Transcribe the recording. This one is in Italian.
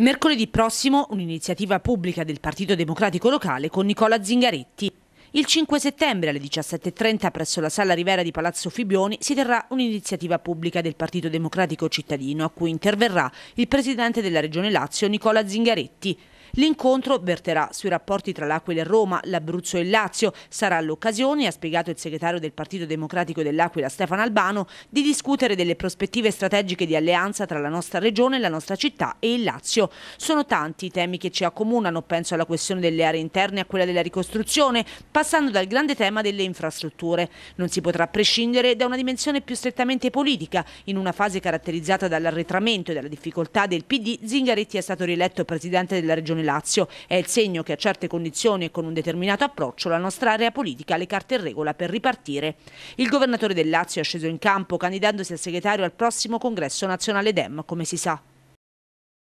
Mercoledì prossimo un'iniziativa pubblica del Partito Democratico Locale con Nicola Zingaretti. Il 5 settembre alle 17.30 presso la Sala Rivera di Palazzo Fibioni si terrà un'iniziativa pubblica del Partito Democratico Cittadino a cui interverrà il Presidente della Regione Lazio Nicola Zingaretti. L'incontro verterà sui rapporti tra l'Aquila e Roma, l'Abruzzo e il Lazio. Sarà l'occasione, ha spiegato il segretario del Partito Democratico dell'Aquila Stefano Albano, di discutere delle prospettive strategiche di alleanza tra la nostra regione, la nostra città e il Lazio. Sono tanti i temi che ci accomunano, penso alla questione delle aree interne, a quella della ricostruzione, passando dal grande tema delle infrastrutture. Non si potrà prescindere da una dimensione più strettamente politica. In una fase caratterizzata dall'arretramento e dalla difficoltà del PD, Zingaretti è stato rieletto presidente della regione Regione Lazio. È il segno che a certe condizioni e con un determinato approccio la nostra area politica ha le carte in regola per ripartire. Il governatore del Lazio è sceso in campo candidandosi a segretario al prossimo congresso nazionale DEM, come si sa.